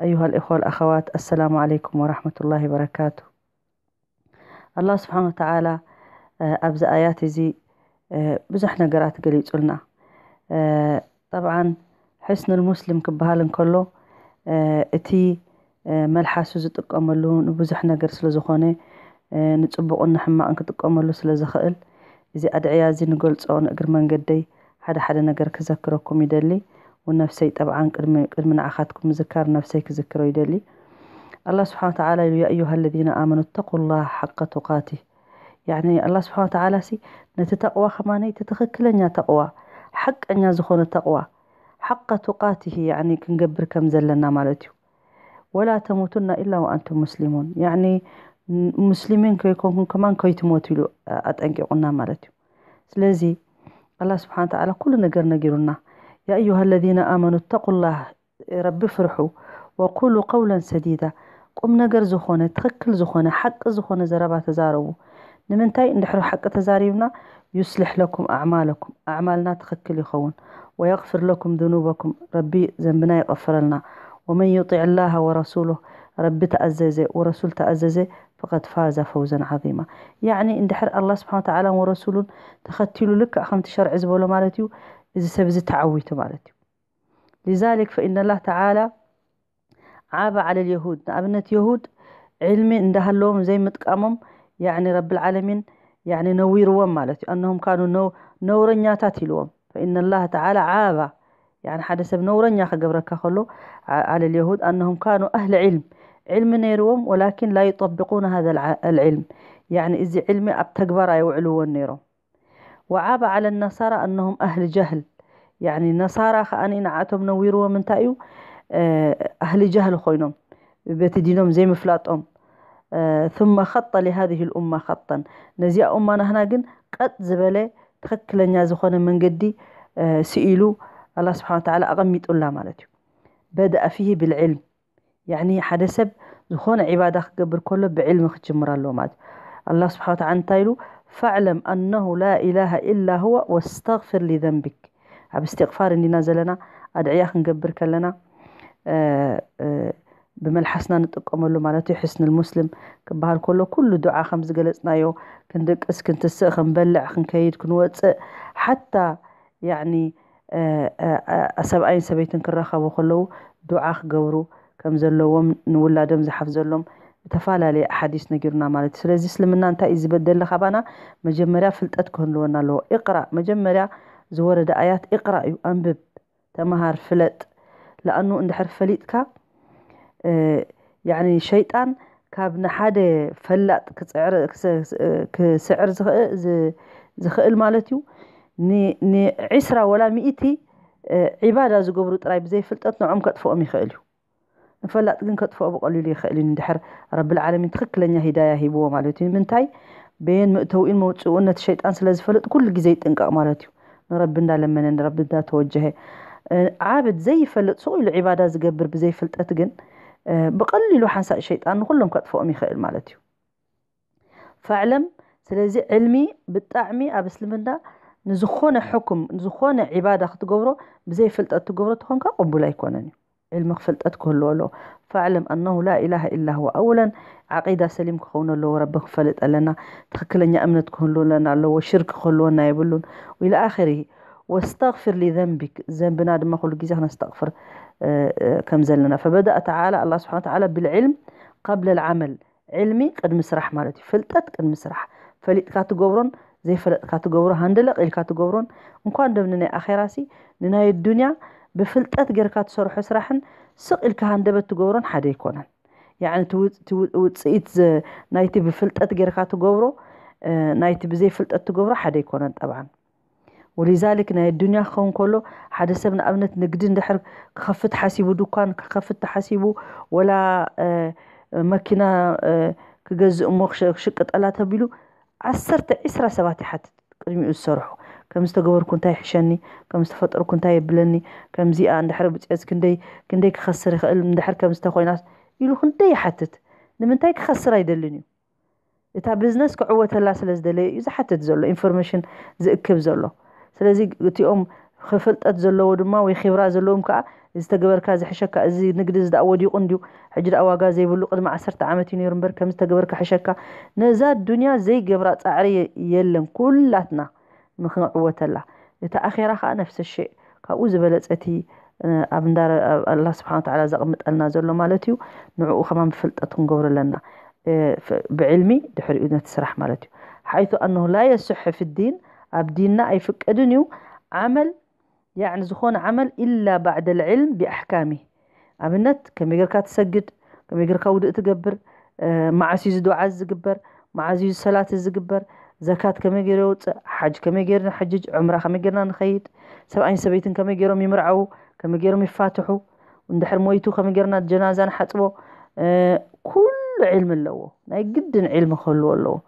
أيها الإخوة الأخوات السلام عليكم ورحمة الله وبركاته الله سبحانه وتعالى آه، أبز آياتي زي آه، بزحنا قرات قليت قلنا آه، طبعا حسن المسلم كبهالن كله اتي ملحا ملحس زتقاملون بزحنا قرس لزخوني نتبقى أن حما أنك تقاملو سلزخيل زي أدعيا زي نقول تصون أقر من قدي حدا حدا نقر كذكركم يدلي ونفسي طبعا قدم من نعخاتكم ذكر نفسي كذكروا يدلي الله سبحانه وتعالى يا أيها الذين آمنوا اتقوا الله حق تقاته يعني الله سبحانه وتعالى سي نتتقوى خماني تتخكلن تقوى حق أن يزخون التقوى حق تقاته يعني كنقبر كم زلنا مالتي ولا تموتن إلا وأنتم مسلمون يعني مسلمين كيكونكم كمان كي تموتوا أتأنقعنا مالتي مالتيو سلازي الله سبحانه وتعالى كل نقر نقرنا يا أيها الذين آمنوا اتقوا الله رب فرحوا وقولوا قولا سديدا قم نقر زخونة تخكل زخونة حق زخونة زربا تزاربو نمن تاي نحرو حق تزاربنا يصلح لكم أعمالكم أعمالنا تخكل يخون ويغفر لكم ذنوبكم ربي زنبنا يغفر لنا ومن يطيع الله ورسوله رب تأززه ورسول تأززه فقد فاز فوزا عظيما يعني اندحر الله سبحانه وتعالى ورسول تختيلو لك أخمت شرع زبولو مالتيو إذا سبز تعويته مالتي لذلك فإن الله تعالى عاب على اليهود أبنة يهود علمي عندها اللوم زي متقامهم يعني رب العالمين يعني نويروهم مالتي أنهم كانوا نو نورنيا تاتي فإن الله تعالى عاب يعني حدث بنورنيا خبرك خلو على اليهود أنهم كانوا أهل علم علم نيروم ولكن لا يطبقون هذا العلم يعني إذا علمي أبتكبر وعلو النيروم وعاب على النصارى أنهم أهل جهل يعني النصارى خاني نعاتهم نويروا من تأيو آه، أهل جهل خوينهم بيت دينهم زي مفلاتهم أه ثم خط لهذه الأمة خطا نزي أمة نهنا جن قد زبلة تخكل يا زخون من جدي أه سئلوا الله سبحانه وتعالى أغميت الله مالتي بدأ فيه بالعلم يعني حدث زخون عبادة قبر كله بعلم خجمر الله مالتي الله سبحانه وتعالى تايلو فاعلم أنه لا إله إلا هو واستغفر لذنبك عب استغفار اللي نازل لنا أدعيه نقبر كلنا آه، آه، بملحسنا نتقوم له مالاتي حسن المسلم كبهار كله كل دعاء خمس قلتنا يو كندك اسكن تسخ نبلع خنكيد كنوات حتى يعني أسب آه، أين سبيتن كرخا وخلو دعاء خقورو كم زلو ومن ولا دم زحف زلوم تفعل لي حديث نجرنا مالت سلازي سلمنا انتا ازي بدل لخبانا مجمريا فلتات كون لونا لو اقرأ مجمريا زوار دا ايات اقرأ يو انبب تمهار فلت لانو اندحر فليتكا اه يعني شيطان كاب نحادة فلت كسعر كسعر زخيل مالتيو ني, ني عسرة ولا مئتي عبادة زقبرو ترايب زي فلتات نعم كتفو امي خيليو فلات كن كتفو أبو قالوا لي خالي ندحر رب العالمين تخك لنا هداية هبوه مالتين من تاي بين مؤتوين موتوين تشيت أنس لازفلت كل جزيت إنك أمالتيو نرب ندا لمن نرب ندا توجهه أه، عابد زي فلت سوء العبادة زقبر بزي فلت أتقن أه، بقلي لو حنساء الشيطان كلهم كتفو أمي خائل مالتيو فعلم سلازي علمي بالطعمي أبسلمنا نزخونا حكم نزخونا عبادة خطقورو بزي فلت أتقورو تخونك قبولا يكونني علمك فلتت كله له فاعلم أنه لا إله إلا هو أولا عقيدة سليم كون له ربك فلت لنا تخكلنا أمنت كون لنا لو شرك خلونا يبلون وإلى آخره واستغفر لذنبك ذنبنا ما كل جزء نستغفر آه، آه، كم زلنا فبدأ تعالى الله سبحانه وتعالى بالعلم قبل العمل علمي قد مسرح مالتي فلتت قد مسرح فليتካ زي فلتت ትገብሮ ሃንደለቕ ኢልካ ትገብሮን እንኳን ደም دمنا ኣኼራሲ ንናይ الدنيا ብፍልጠት ጌርካ ትሰርሖ ስራሕን ስቕ ኢልካ ሃንደበት ትገብሮን ሓደ ኣይኮነን ያዕኒ ውፅኢት ናይቲ ብፍልጠት ጌርካ ትገብሮ ናይቲ ብዘይ ፍልጠት ትገብሮ ሓደ ኣይኮነን ጠብዓ ወሊዛሊክ ናይ ዱንያ ክኸውን ከሎ ሓደ ሰብ ንኣብነት ንግዲ እንድሕር ክኸፍት ሓሲቡ ድኳን ክኸፍት ተሓሲቡ ወላ መኪና ክገዝእ እሞ ክሽቅጠላ ተቢሉ ዓሰርተ ዒስራ ሰባት ይሓትት ቅድሚኡ ዝሰርሑ كم استجور كنت هاي حشاني كم استفطر كنت هاي بلني كم زي عند حرب بتجاز كندي كندي كخسر خل من دحر كم استخوي ناس يلو خن تي حتت لمن تاي كخسر هاي دلني إتا بزنس كعوة الله سلز دلي إذا حتت زلو إنفورميشن زكب زلو سلزي قلت يوم خفلت أتزلو ودما ويخبر أزلوهم كا إذا تجبر كا زي حشكا زي نقدر قنديو حجر أواجا زي بلو قد عسرت عامتي نيرنبرغ كم استجبر كا نزاد الدنيا زي جبرات أعري يلن كلتنا نخنعوت الله يتأخر خا نفس الشيء كأوز بلتي أبندار الله سبحانه وتعالى زغمت لنا زلو مالتيو نعو خمام فلت أتنقور لنا بعلمي دحر إذن تسرح مالتيو حيث أنه لا يسح في الدين أبديننا أي فك أدنيو عمل يعني زخون عمل إلا بعد العلم بأحكامه أبنت كم يقرك تسجد كم يقرك ودق تقبر مع عزيز دعاء زقبر مع عزيز صلاة زقبر زكاة كما جيرو حج كما جيرنا حجج عمره كما جيرنا نخيد سبع عين سبيتن كما جيرو يمرعو كما جيرو يفاتحو وندحر مويتو كما جيرنا الجنازه نحطبو أه كل علم اللو ناي جدا علم خلو اللو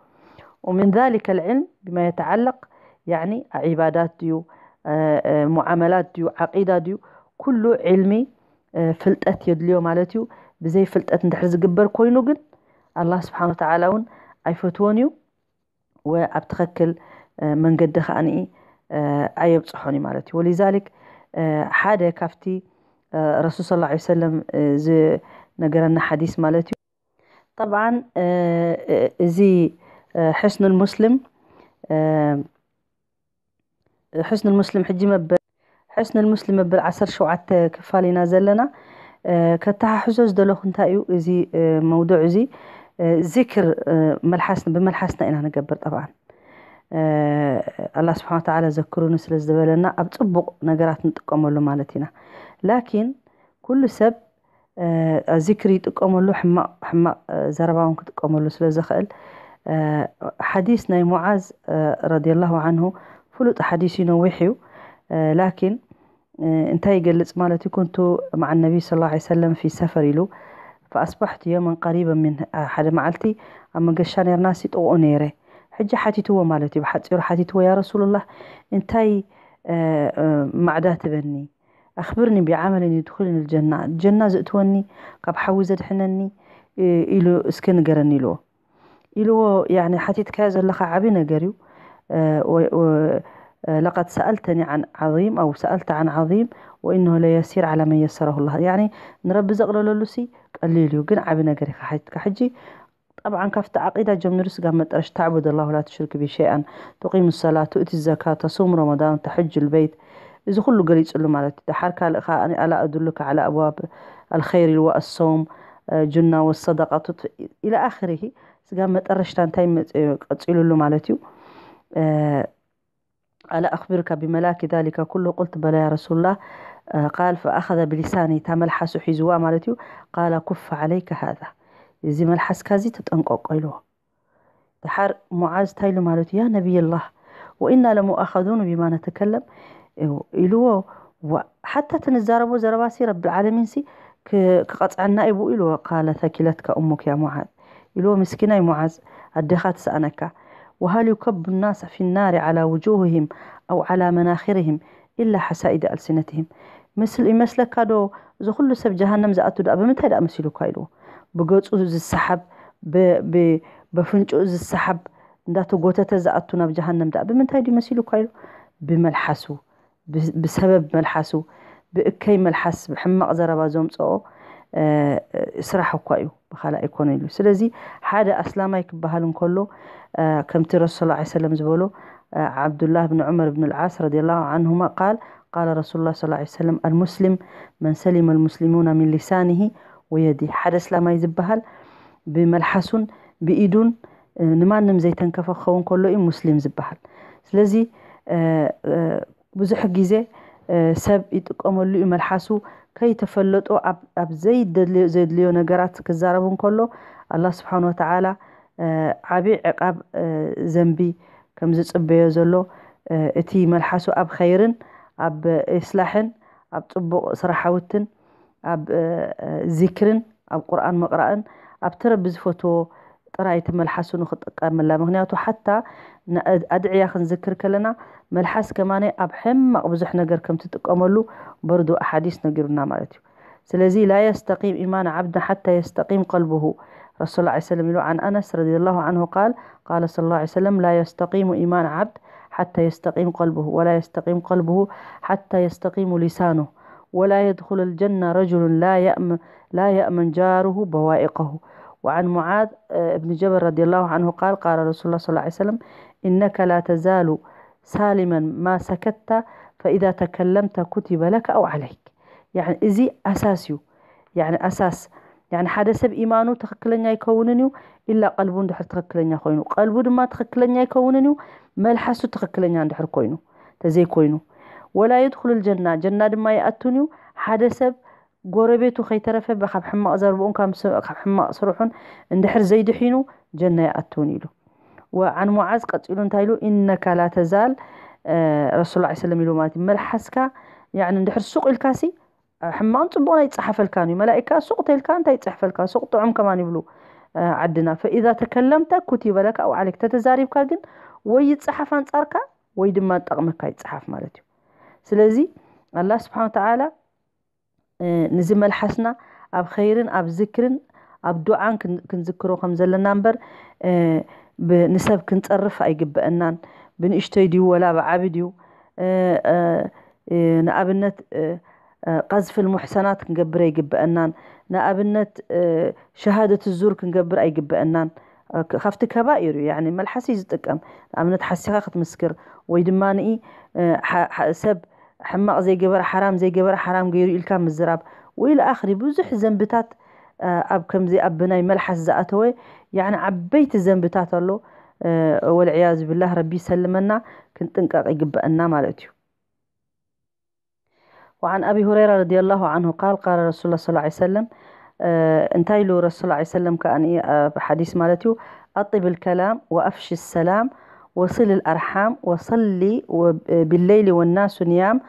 ومن ذلك العلم بما يتعلق يعني عبادات ديو آه،, أه معاملات ديو عقيده ديو كل علمي أه فلتات يدليو مالتيو بزي فلتات ندحر زقبر كوينو الله سبحانه وتعالى ون أي فوتونيو وابت خكل آه، من قد خاني عيب آه، صحوني مالتي ولذلك آه، حادة كفتي رسول صلى الله عليه وسلم زي نقرن حديث مالتي طبعا زي حسن المسلم حسن المسلم حجي مب حسن المسلم بالعصر شو عت كفالي نازل لنا كتاح حزوز دلو خنتايو زي موضوع زي ذكر آه، ملحسنا بملحسنا إنا نقبر طبعا آه، الله سبحانه وتعالى ذكرونه سلس دبالنا أبتبق نقرات نتقامله مالتنا لكن كل سب آه، ذكر يتقامله حما حما زرباهم كتقامله سلس دخل حديثنا معاذ رضي الله عنه فلوت حديث ينوحيو لكن انتهي قلت مالتي كنت مع النبي صلى الله عليه وسلم في سفر له فأصبحت يوما قريبا من أحد معلتي أما قشان يرناسي أو أنيره حجة حاتيتوا مالتي بحد حتي حاتيتوا يا رسول الله انتاي آه، آه، معدات بني أخبرني بعمل يدخلني الجنة الجنة زئتوني قب حوزة حنني آه، إلو اسكن قرني له إلو يعني حتي كازا لخا عبينا قريو أه آه، لقد سألتني عن عظيم أو سألت عن عظيم وإنه لا يسير على من يسره الله يعني نربي زغلو للوسي قليلي وقن عبي نقري كحجي طبعا كفت عقيدة جمنرس قام مترش تعبد الله ولا تشرك به شيئا تقيم الصلاة تؤتي الزكاة تصوم رمضان تحج البيت إذا كله قال يتسألوا مالتي دحرك أنا ألا أدلك على أبواب الخير والصوم آه، جنة والصدقة إلى آخره قام مترش تانتاي تسألو له مالتي آه، ألا أخبرك بملاك ذلك كله قلت بلى يا رسول الله آه، قال فأخذ بلساني تملحس حزوا مالتي قال كف عليك هذا زي ملحس كازي تتنقق إلو دحر معاذ تايلو مالتي يا نبي الله وإنا لمؤاخذون بما نتكلم إلو إيوه، وحتى تنزاربو زرباسي رب العالمين سي كقطع النائب إلو قال ثكلتك أمك يا معاذ إلو مسكينة معاذ أدخات سأنك وهل يكب الناس في النار على وجوههم أو على مناخرهم إلا حسائد ألسنتهم مثل مثل كادو زخل سب جهنم زأتو دا بمتا دا مسيلو كايلو بغوت أوز السحب ب ب بفنج أوز السحب داتو غوتا تزأتو ناب جهنم دا بمتا دا مسيلو كايلو بملحسو بسبب ملحسو بكي ملحس بحمق زربا زومتو ስራሕ እኳ እዩ ብካልእ ኣይኮነ ኢሉ ስለዚ ሓደ ኣስላማይ ክበሃል እንከሎ ከምቲ ረሱል ስ ሰለም ዝበሎ ዓብዱላህ ብን ዑመር ብን ልዓስ ረዲ ላሁ ዓንሁማ ቃል ቃል ረሱሉ ላ ስላ ሰለም አልሙስሊም መን ሰሊመ ልሙስሊሙና ምን ሊሳኒሂ ወየዲ ሓደ እስላማይ ዝበሃል ብመልሓሱን ብኢዱን ንማንም ዘይተንከፈ ክኸውን ከሎ እዩ ሙስሊም ዝበሃል ስለዚ ብዙሕ ግዜ ሰብ ይጥቀመሉ እዩ መልሓሱ كي تفلطو أب أب زيد زيد ليو نجارات كزاربون كله الله سبحانه وتعالى عبي عقاب زنبي كم زيت بيزلو اتي ملحسو أب خيرن أب إصلاحن أب تبو صراحوتن أب ذكرن أب قرآن مقرأن أب تربز فتو ጥራይት መልሓስ ኑ ክጥቀምላ ምክንያቱ ሓታ ኣድዕያ ክንዝክር ከለና መልሓስ ከማነ ኣብ ሕማቕ ብዙሕ ነገር ከም ትጥቀመሉ በርዶ ኣሓዲስ ነጊሩና ማለት እዩ ስለዚ ላ የስተቂም ኢማን ዓብድን ሓታ የስተቂም ቀልብሁ ረሱል ላ ሰለም ኢሉ ዓን ኣነስ ረዲ ላሁ ዓንሁ ቃል ቃለ ስለ ላ ሰለም ላ የስተቂሙ ኢማን ዓብድ ሓታ የስተቂም ቀልብሁ ወላ የስተቂም ቀልብሁ ሓታ የስተቂሙ ሊሳኑሁ ولا يدخل الجنة رجل لا يأمن, لا يأمن جاره بوائقه وعن معاذ آه، بن جبل رضي الله عنه قال قال رسول الله صلى الله عليه وسلم إنك لا تزال سالما ما سكت فإذا تكلمت كتب لك أو عليك يعني إزي أساسي يعني أساس يعني حدث بإيمانه إيمانه تخكلن يكونني إلا قلبون دحر تخكلن يكونني قلبون ما تخكلن ما الحس تخكلن يكونني تزي كوينو ولا يدخل الجنة جنة ما يأتوني حدث ጎረቤቱ ከይተረፈ ብካብ ሕማቕ ዘርብኡን ካብ ሕማቕ ስርሑን እንድሕር ዘይድሒኑ ጀና ይኣትውን ኢሉ وعن معاذ قتلوا انتايلو إنك لا تزال آه رسول الله عليه وسلم يلو مالتي ملحسكا يعني ندحر سوق الكاسي حمان طبونا يتصحف الكاني ملائكة سوق تلكان تا يتصحف الكان سوق طعم كمان يبلو آه عدنا فإذا تكلمت كتب لك أو عليك تتزاريب كاجن ويتصحف أنصارك ويدما تقمك يتصحف مالتي سلازي الله سبحانه وتعالى نزمل حسنا اب خيرن اب ذكرن اب دعان كنذكرو خمزل النمبر بنسب كنت أرفع يجب أنن بنشتي ديو ولا بعبي ديو نقابلنت قذف المحسنات كنقبر يجب أنن نقابلنت شهادة الزور كنقبر يجب أنن خفت كبائر يعني ما الحسي زتكم نقابلنت حسي خاخت مسكر ويدماني حسب ح... حماق زي جبر حرام زي جبر حرام غير الكام مزراب وإلى اخره بزح زنبتات آه، أب كم زي أب بناي ملحس زأتوي يعني عبيت زنبتات الله آه، والعياذ بالله ربي سلمنا كنت انقاق يقبأنا مالتيو وعن أبي هريرة رضي الله عنه قال قال رسول الله صلى الله عليه وسلم آه، لو رسول الله صلى الله عليه وسلم كان حديث مالتيو أطيب الكلام وأفش وأفش السلام وصل الأرحام وصلي بالليل والناس نيام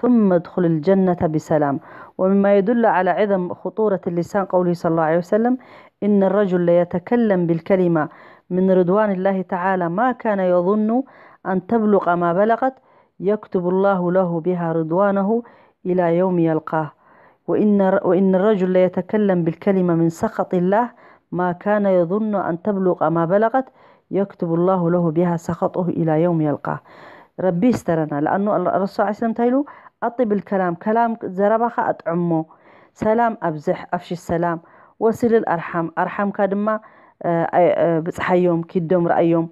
ثم ادخل الجنة بسلام ومما يدل على عظم خطورة اللسان قوله صلى الله عليه وسلم إن الرجل ليتكلم بالكلمة من رضوان الله تعالى ما كان يظن أن تبلغ ما بلغت يكتب الله له بها رضوانه إلى يوم يلقاه وإن, وإن الرجل ليتكلم بالكلمة من سخط الله ما كان يظن أن تبلغ ما بلغت يكتب الله له بها سخطه إلى يوم يلقاه ربي استرنا لأنه الرسول صلى الله عليه وسلم تايلو أطيب الكلام كلام زربخة أطعمه سلام أبزح أفش السلام وصل الأرحم أرحم كدما آه، آه، آه، بصحيهم كيدهم رأيهم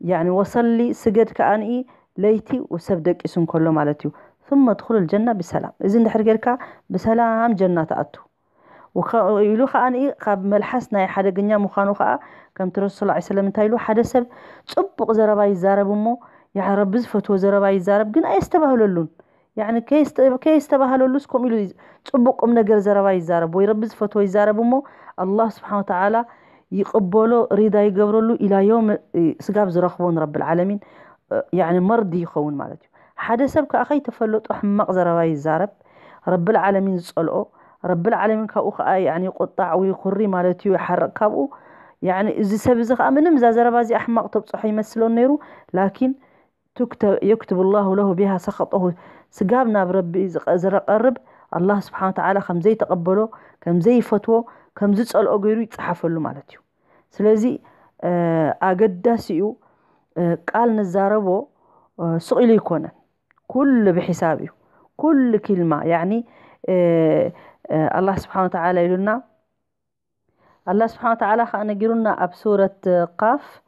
يعني وصل لي سجد كأني ليتي وسبدك اسم كله مالتي ثم ادخل الجنة بسلام إذن دحر بسلام جنة تأتو ويلو خان إيه خب ملحس ناي حدا جنيا مخانو خا كم ترسل الله عليه وسلم تايلو حدا سب تبق زربا يزرب أمه يا رب بزف تو زربا يزرب جن أي استبهل اللون يعني كيس كيس تبهل اللوس كم يلو تبق أم نجر زربا يزرب ويا رب بزف تو يزرب أمه الله سبحانه وتعالى يقبله ريدا يقبله إلى يوم سجاب زرخون رب العالمين يعني مرضي يخون مالتي حدا سب كأخي تفلوت أحمق زربا يزرب رب العالمين سألوه رب العالمين كأخ آه، يعني قطع ويخري مالتي ويحرق كابو يعني إذا سب زخ أمنم زا زربازي أحمق طب صحي مسلون نيرو لكن تكتب يكتب الله له بها سخطه سقابنا بربي زر قرب الله سبحانه وتعالى كم زي تقبله كم زي فتوه كم زي تسأل أجره يتصحف له مالتيو سلازي أجد آه داسيو قال آه نزاربو آه سؤالي كونا كل بحسابه كل كلمة يعني آه، الله سبحانه وتعالى يقولنا الله سبحانه وتعالى خانا يقولنا بسورة آه، قاف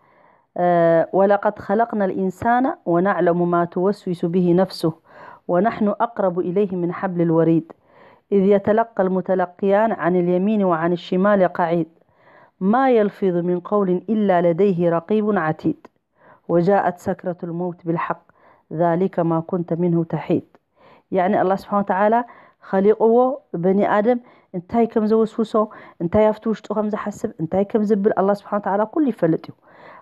آه، ولقد خلقنا الإنسان ونعلم ما توسوس به نفسه ونحن أقرب إليه من حبل الوريد إذ يتلقى المتلقيان عن اليمين وعن الشمال قعيد ما يلفظ من قول إلا لديه رقيب عتيد وجاءت سكرة الموت بالحق ذلك ما كنت منه تحيد يعني الله سبحانه وتعالى خليقوه بني آدم انتاي كم زو سوسو انتاي افتوش تخم زحسب انتاي كم زبل الله سبحانه وتعالى كل يفلتيو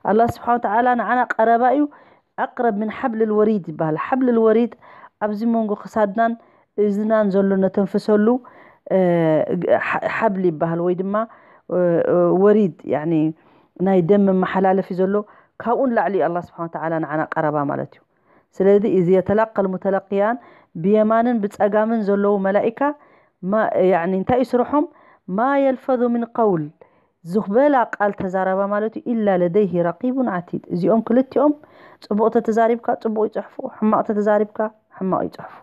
الله سبحانه وتعالى نعنا قربائيو أقرب من حبل الوريد بهال حبل الوريد أبزي مونغو خسادنان إذنان زلو نتنفسولو أه حبل بهال أه وريد يعني ناي دم محلالة في زلو كاون لعلي الله سبحانه وتعالى نعنا قربا مالتيو سلذي إذ يتلقى المتلقيان بيمانن بتأجامن زلو ملائكة ما يعني انتا يسرحهم ما يلفظ من قول زخبالا قال تزاربا مالتي إلا لديه رقيب عتيد زي أم كلتي أم تبقى تزاربك تبقى يتحفو حما تزاربك حما يتحفو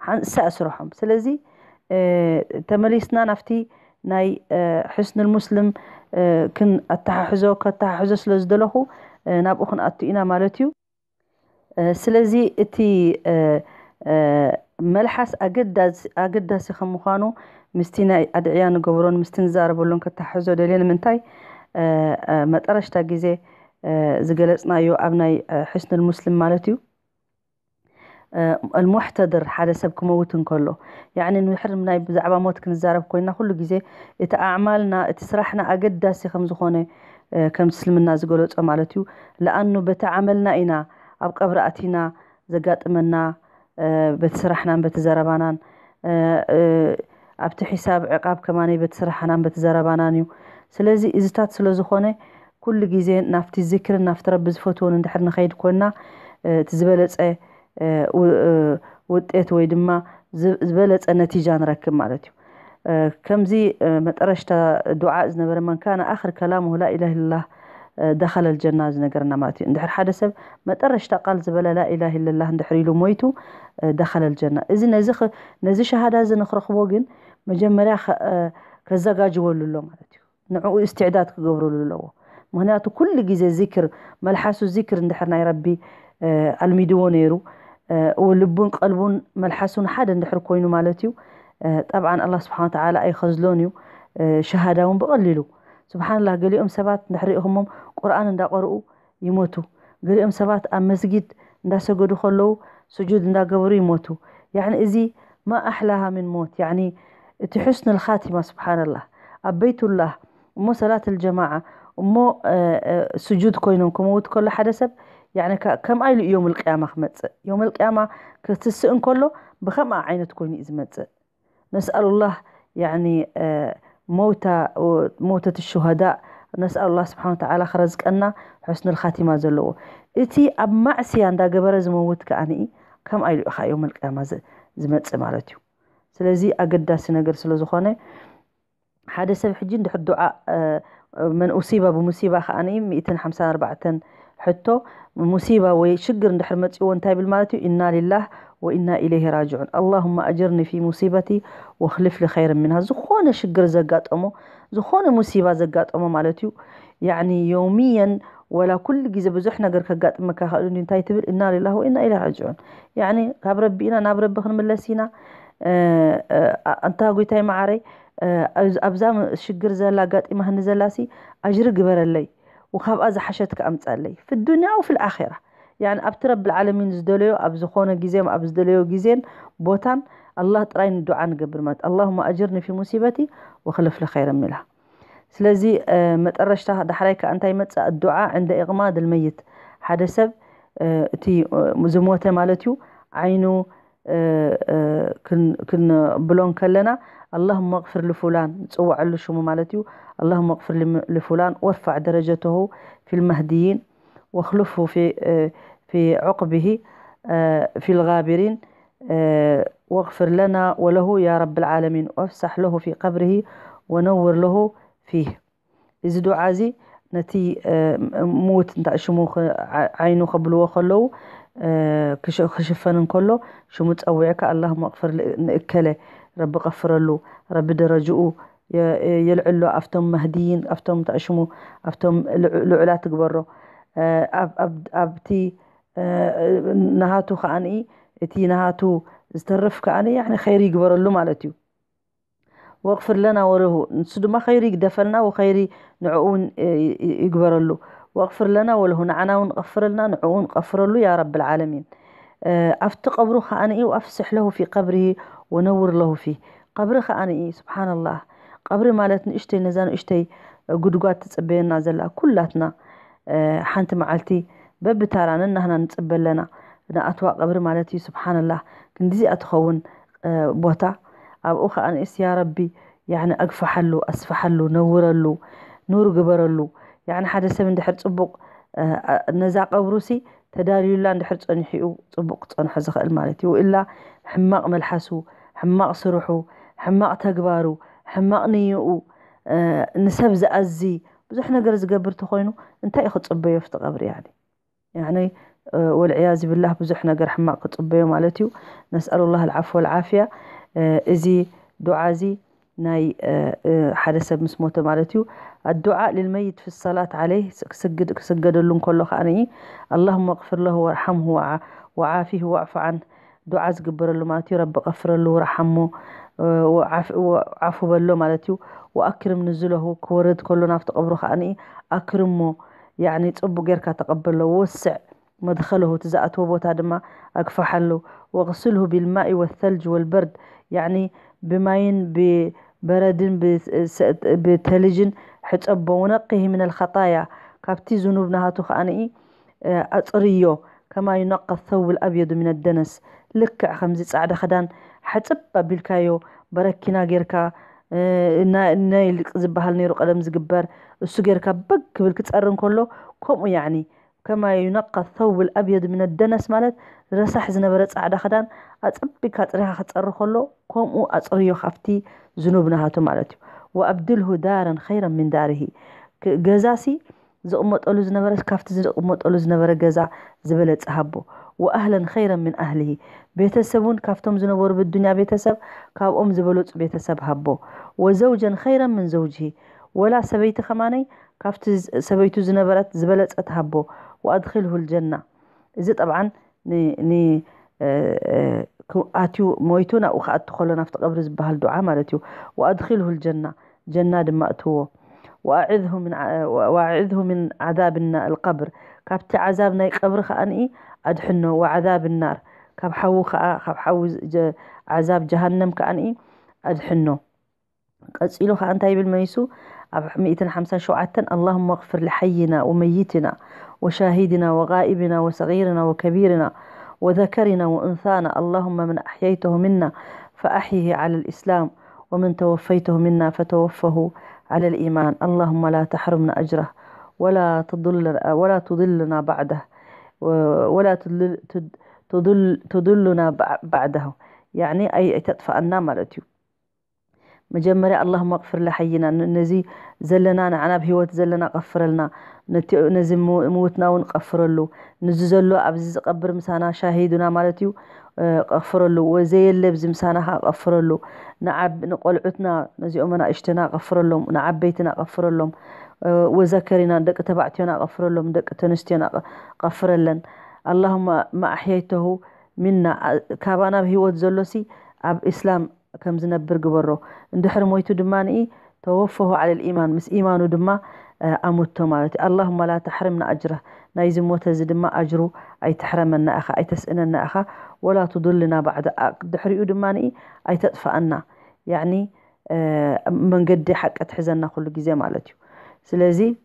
حن سأسرحهم سلزي اه تمليسنا نفتي ناي اه حسن المسلم اه كن التحزو كالتحزو سلز دلوه اه ناب أخن آه، سلزي اتي آه، ملحس أقدس أقدس يا خمخانو مستينا أدعيان قبرون مستين زار بولون كتحزو دلين منتاي ما تقرش تاجيزي زجلسنا يو أبناي حسن المسلم مالتيو المحتضر حدا سبكم موتن كله يعني انه يحرمنا بزعبا موت كنزارب كوينا كل جزء ات اعمالنا اتسرحنا اقد داسي خمس خونه كم تسلم الناس قولوا لانه بتعملنا انا ابقى براتينا زقات منا بتسرحنا بتزربانا آه، آه، أبت حساب عقاب كماني بتسرحنا بتزربانا سلازي إذا تات سلازخوني كل جيزين نفتي ذكر نفت رب زفتون اندحرنا خيد كونا تزبلت اه وطئت ويدما زبلت النتيجة نركب مالتيو كمزي متقرش تا دعاء زنبر من كان آخر كلامه لا إله الله دخل الجنة نقرنا ماتي اندحر حدا سب ما ترش تقال زبلا لا إله إلا الله اندحر يلو ميتو آه، دخل الجنة إذا نزخ نزي شهادة إذا نخرخ بوغن مجمرا خ... آه، كزاقا جوالو لو ماتيو نعو استعداد كقبرو لو مهناتو كل جيزة ذكر الذكر ذكر اندحرنا يا ربي آه، الميدونيرو أه ولبون قلبون ملحاسون حدا اندحر كوينو مالتيو طبعا الله سبحانه وتعالى اي خزلونيو شهادة ونبقللو سبحان الله قليهم سبات نحرقهم قرآن دا قرؤوا يموتوا قليهم سبات المسجد دا سجود خلو سجود دا قبر يموتوا يعني إذي ما أحلاها من موت يعني تحسن الخاتمة سبحان الله أبيت الله مو صلاة الجماعة مو سجود كوينهم كموت كل حدث يعني كم أي يوم القيامة خمسة يوم القيامة كتسئن كله بخمع عينة تكون إذا نسأل الله يعني آه موتى موتة الشهداء نسأل الله سبحانه وتعالى خرزك أن حسن الخاتمة زلو إتي أب معسي عند جبر زموت كأني كم أي يوم القيامة زمت سمارتي سلزي أجد داس نجر سلزخانة حدا سب حجين دحر دعاء آه، من أصيبة بمصيبة خاني مئتين خمسة أربعة حتى مصيبة وشجر دحر متي وانتابل مالتي إنا لله وإنا إليه راجعون اللهم أجرني في مصيبتي واخلف لي خير منها زخونة شقر أمو زخونة مصيبة أمو مالتيو يعني يوميا ولا كل جزء بزحنا غير كقاطم كهالون انتي تبل إنا لله وإنا إليه راجعون يعني كاب ربينا ناب رب خنملسينا أه أه أنت قويتاي معاري ኣብዛ ሽግር ዘላ ኣጋጢማህኒ ዘላሲ ኣጅሪ ግበረለይ ወካብኣ ዝሓሸት ክኣምፃለይ في الدنيا وفي الآخرة يعني أبت رب زدليو أبزخونا جزيم أبزدليو جزين بوتان الله تراين دعاء قبر مات اللهم أجرني في مصيبتي وخلف لخير منها سلازي آه، متقرش تها دحريك أنت يمتس الدعاء عند إغماد الميت هذا سب آه، تي مزموته آه، مالتيو عينو كن كن بلون كلنا اللهم اغفر لفلان تسوع له شو مالتيو اللهم اغفر لفلان وارفع درجته في المهديين واخلفه في آه، في عقبه آه، في الغابرين آه، واغفر لنا وله يا رب العالمين وافسح له في قبره ونور له فيه إزدو عازي نتي موت نتاع شموخ عينو قبلو وخلو كشفان كله شموت أوعك اللهم اغفر لكله رب غفر له رب درجو يلعلو أفتم مهديين أفتم تأشمو أفتم لعلات قبره آه، أب أب أبتي آه، نهاتو خاني إتي نهاتو استرف كأني يعني خيري قبر اللوم على تيو واغفر لنا وره نسد ما خيري دفلنا وخيري نعون يقبر اللو واغفر لنا وله نعنا ونغفر آه، لنا نعون غفر اللو يا رب العالمين أفت قبره خاني وأفسح له في قبره ونور له فيه قبره خاني سبحان الله قبري مالتنا اشتي نزان اشتي قدقات تسبين زلا كلاتنا حنت معلتي باب تاران نحن نتقبل لنا نأتوا قبر مالتي سبحان الله كنتي أتخون بوتا أب أخ أنا إس يا ربي يعني أقفح له أصفح له نور له نور قبر له يعني حدا سب عند حرت أبوق نزاع قبروسي تداري الله عند حرت أني حيو أبوق أنا حزق المالتي وإلا حماق ملحسو حماق صرحو حماق تقبارو حماق نيو نسب زأزي بزح نقر زقبر تخوينو انتا يخد صبيو في تقبر يعني يعني والعياذ بالله بزح نقر حماق صبيو مالتيو نسأل الله العفو والعافية ازي دعازي ناي حدث بمس موت مالتيو الدعاء للميت في الصلاة عليه سجد سجد اللون كله خاني اللهم اغفر له وارحمه وعافيه واعف عنه دعاء زقبرلو مالتي رب غفرلو رحمو وعف وعفو بلو مالتي واكرم نزله كورد كله نافت قبرو خاني اكرمو يعني تصبو غيركا تقبلو وسع مدخله تزات وبوتا دما اكفحلو واغسله بالماء والثلج والبرد يعني بماين ببرد بثلج أبو ونقه من الخطايا كابتي زنوبنا هاتو خاني اطريو كما ينقى الثوب الابيض من الدنس لكع خمزي تساعده خدان حتب بيلكايو بركينا غيركا نايل زبهال نيرو قدم زقبار السو غيركا بك بلكتس أرن كله كومو يعني كما ينقى الثوب الأبيض من الدنس مالت رسح زنبرة تساعده خدان أتبي كاتريها خطر كله كومو أتريو خفتي زنوبنا هاتو مالتيو وأبدله دارا خيرا من داره جزاسي ዝቕመጠሉ ዝነበረ ካብቲ ዝቕመጠሉ ዝነበረ ገዛ ዝበለፀ ሃቦ ወኣህለን ኸይረን ምን ኣህሊሂ ቤተሰብ እውን ካብቶም ዝነበሩ ብዱንያ ቤተሰብ ካብኦም ዝበለፁ ቤተሰብ ሃቦ ወዘውጀን ኸይረን ምን ዘውጅሂ ወላ ሰበይቲ ኸማነይ ካብቲ ሰበይቱ ዝነበረት ዝበለፀት ሃቦ ወኣድኪልሁ ልጀና እዚ ጠብዓን ኣትዩ ሞይቱ ናብኡ ክኣቱ ከሎ ናብቲ ቀብሪ ዝበሃል ድዓ ማለት እዩ ወኣድኪልሁ ልጀና ጀና ድማ እትዎ وأعذه من وأعذه من عذاب القبر كابت عذاب ناي قبر خأني أدحنه وعذاب النار كاب حو خا كاب حو عذاب جهنم كأني أدحنه قصيلو خا أنت بالميسو أب مئة شعتن اللهم اغفر لحينا وميتنا وشاهدنا وغائبنا وصغيرنا وكبيرنا وذكرنا وأنثانا اللهم من أحييته منا فأحيه على الإسلام ومن توفيته منا فتوفه على الإيمان اللهم لا تحرمنا أجره ولا تضلنا ولا تضلنا بعده ولا تضل تضلنا بعده يعني أي تطفئ النار مالتي مجمري اللهم اغفر لحينا نزي زلنا نعنا بهوت زلنا غفر لنا نزي موتنا ونغفر له نزي زلو أبزي قبر مسانا شاهدنا مالتي ቀፍረሉ ወዘየለብዚ ምሳና ኸ ቀፍረሉ ንቆልዑትና ነዚኦም ኣናእሽተና ቀፍረሎም ንዓበይትና ቀፍረሎም وذكرنا دك تبعتنا غفر لهم دق تنستينا غفر لن اللهم ما أحييته منا كابانا بهيوت زلوسي أب إسلام كم زنبر قبره اندحر مويتو دماني توفه على الإيمان مس إيمانو دما آه، أموت مالتي اللهم لا تحرمنا أجره نايزم موتز دما أجرو أي تحرمنا أخا أي تسئلنا أخا ولا تضلنا بعد دحريو دماني أي تطفئنا يعني آه، من قد حق أتحزنا كل جزء مالتي سلازي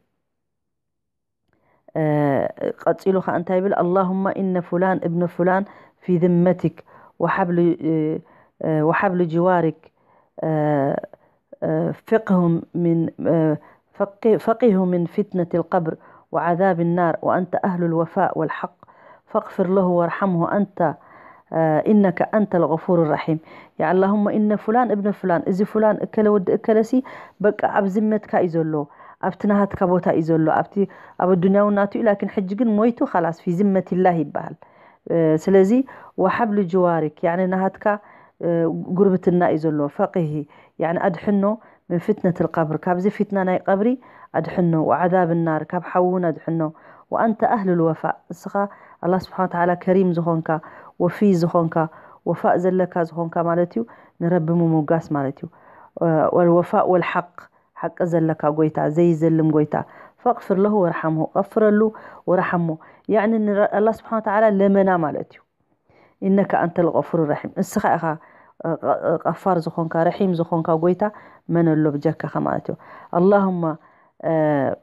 آه، قتيلو انت تايبل اللهم إن فلان ابن فلان في ذمتك وحبل آه، وحبل جوارك فقهم من فقه من فتنة القبر وعذاب النار وأنت أهل الوفاء والحق فاغفر له وارحمه أنت آه، إنك أنت الغفور الرحيم يا اللهم إن فلان ابن فلان إذا فلان أكل ود أكلسي بقى أب زمتك إزولو أب تنهتك بوتا إزولو أبتي أب الدنيا وناتو لكن حجقن مويتو خلاص في زمة الله يبهل سلازي وحبل جوارك يعني نهتك قربتنا إزولو فقه يعني أدحنو من فتنة القبر كابزي فتنة ناي قبري أدحنو وعذاب النار كاب حوون أدحنو وأنت أهل الوفاء اسخ الله سبحانه وتعالى كريم زخونك وفي زخونك وفاء زلك زخونك مالتيو نرب مموقاس مالتيو آه، والوفاء والحق حق زلك قويتا زي زلم قويتا فاغفر له ورحمه غفر له ورحمه يعني الله سبحانه وتعالى لمنا مالتيو إنك أنت الغفور الرحيم اسخ أخا غفار زخونك رحيم زخونك قويتا من اللو بجكك مالتيو اللهم آه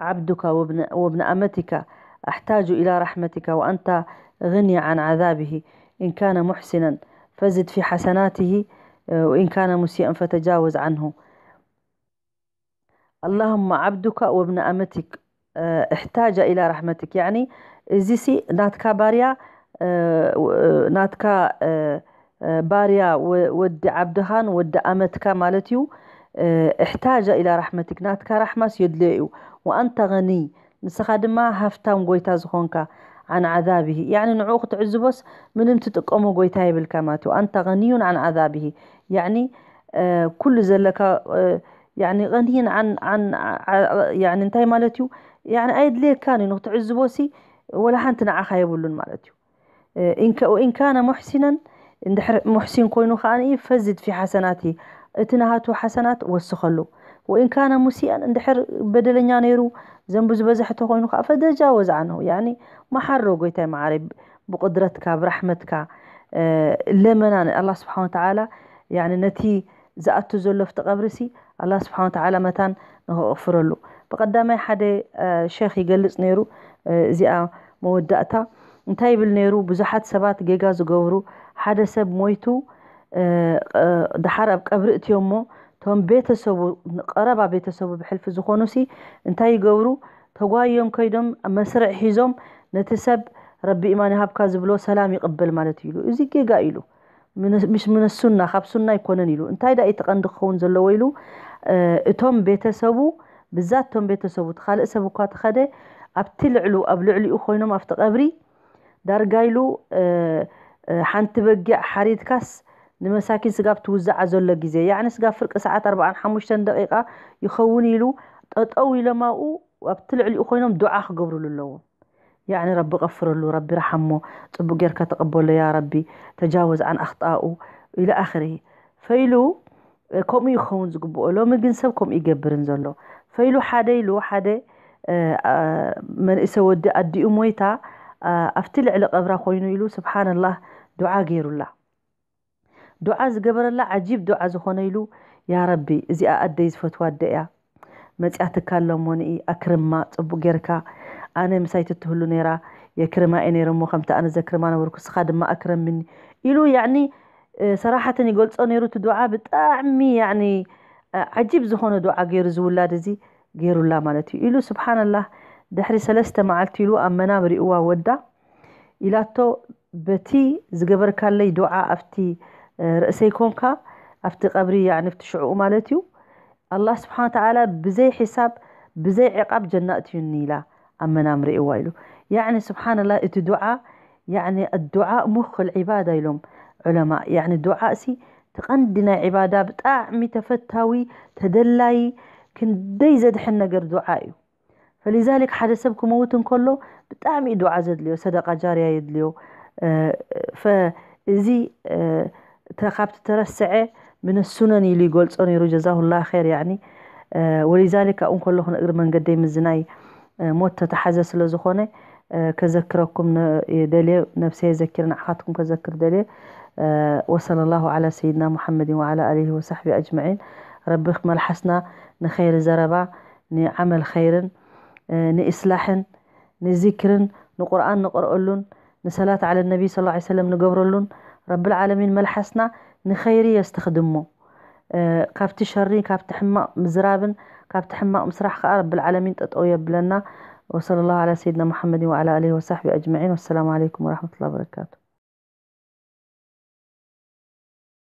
عبدك وابن, وابن أمتك أحتاج إلى رحمتك وأنت غني عن عذابه إن كان محسنا فزد في حسناته آه، وإن كان مسيئا فتجاوز عنه اللهم عبدك وابن أمتك آه، احتاج إلى رحمتك يعني زيسي ناتكا باريا آه، ناتكا باريا ود عبدهان ود أمتك مالتيو أه، احتاج إلى رحمتك ናትካ رحمه የድልዮ وانت غني غኒ ما هفتام غويتا زخونكا عن عذابه يعني نعوق تعزبوس من انت تقومو غويتا بالكاماتو أنت غني عن عذابه يعني أه، كل زلك أه، يعني غني عن عن يعني انتي مالتيو يعني أيد ليه كان إنه تعزبوسي ولا حنت نعخا يبلون مالتيو إن وإن كان محسنا محسن كوينو خاني فزد في حسناته اتنهاتو حسنات وسخلو وإن كان مسيئا اندحر بدلنيا نيرو زنبو زبزح تخوينو خا فتجاوز عنه يعني ما حرو قويتاي معارب بقدرتك برحمتك لمن الله سبحانه وتعالى يعني نتي زأتو زلو في تقبرسي الله سبحانه وتعالى متان نهو له بقدام حدا شيخ يقلص نيرو زي مودأتا انتاي بالنيرو بزحت سبات جيجا زقورو حدا سب مويتو ድሓር ኣብ ቀብሪ እትዮሞ እቶም ቤተሰቡ ቀረባ ቤተሰቡ ብሕልፊ ዝኾኑ ሲ እንታይ ይገብሩ ተጓዮም ከይዶም መስርዕ ሒዞም ነቲ ሰብ ረቢ ኢማን ሃብካ ዝብሎ ሰላም ይቕበል ማለት እዩ ኢሉ እዚ ጌጋ ኢሉ ምስ ምንሱና ካብ ሱና ኣይኮነን ኢሉ እንታይ ዳ ተቐንዲ ክኸውን ዘለዎ ኢሉ እቶም ቤተሰቡ ብዛት እቶም ቤተሰቡ ካልእ ሰብ እኳ ተኸደ ኣብቲ ልዕሉ ኣብ ልዕሊኡ ኮይኖም ኣብቲ ቀብሪ ዳርጋ ኢሉ ሓንቲ በጊዕ ሓሪድካስ توزع ስጋ ብትውዛዕ يعني ግዜ فرق ساعة أربعة ሰዓት 45 دقيقة يخوني له ጠጠው ኢሎም ኣብኡ وابتلع لي أخوينهم دعاء ክገብርሉ ኣለዎም يعني ربي غفر له ربي رحمه تبو غير تقبل يا ربي تجاوز عن اخطائه الى اخره فيلو كم يخون زغبو لو ما سب كم يجبر نزله فيلو حدا يلو حدا من اسود ادي أمويته افتلع لقبره خوينو يلو سبحان الله دعاء غير الله ዱዓ ዝገበረላ ዓጂብ ዱዓ ዝኾነ ኢሉ ያ ረቢ እዚኣ ኣደይ ዝፈትዋ ኣደ እያ መፅያትካ ኣሎሞኒኢ ኣክርማ ፅቡቅ ጌርካ ኣነ ምሳይ ትትህሉ ነይራ የክርማ እየ ነይረ እሞ ከምቲ ኣነ ዘክርማ ነበርኩ ስኻ ድማ ኣክረምኒ ኢሉ ያዕኒ ሰራሓትን ይገልፆ ነይሩ እቲ ዱዓ ብጣዕሚ ያዕኒ ዓጂብ ዝኾነ ዱዓ ገይሩ ዝውላድ እዚ ገይሩላ ማለት እዩ ኢሉ ስብሓንላህ ድሕሪ ሰለስተ መዓልቲ ኢሉ ኣብ መናብሪእዋ ወዳ ኢላቶ በቲ ዝገበርካለይ ዱዓ ኣብቲ رأسي كونكا أفتي قبري يعني في شعو مالتيو الله سبحانه وتعالى بزي حساب بزي عقاب جناتي النيلة أما نام وايلو يعني سبحان الله إتدعاء يعني الدعاء مخ العبادة لهم علماء يعني الدعاء سي تقندنا عبادة بتأعمي تفتاوي تدلاي كن دي زد حنا قر دعائيو فلذلك حدا سبكو موت كله بتأعمي دعاء زد ليو صدقة جارية يدليو ليو آه آه تخابت ترسع من السنن اللي قلت أني جزاه الله خير يعني آه، ولذلك أقول كل كله أقرب من قديم الزناي آه، موت تحزس لزخونة آه، كذكركم دلي نفسي يذكرنا أحاتكم كذكر دلي وصلى الله على سيدنا محمد وعلى آله وصحبه أجمعين رب خمل حسنا نخير زربا نعمل خيرا نإصلاح نذكر نقرآن نقرأ لهم نسلات على النبي صلى الله عليه وسلم نقبر لهم رب العالمين ملحسنا نخيري يستخدمه آه، كافتي شري كافتي حماء مزرابن كافتي حماء مسرح رب العالمين تطقو يبلنا وصلى الله على سيدنا محمد وعلى آله وصحبه أجمعين والسلام عليكم ورحمة الله وبركاته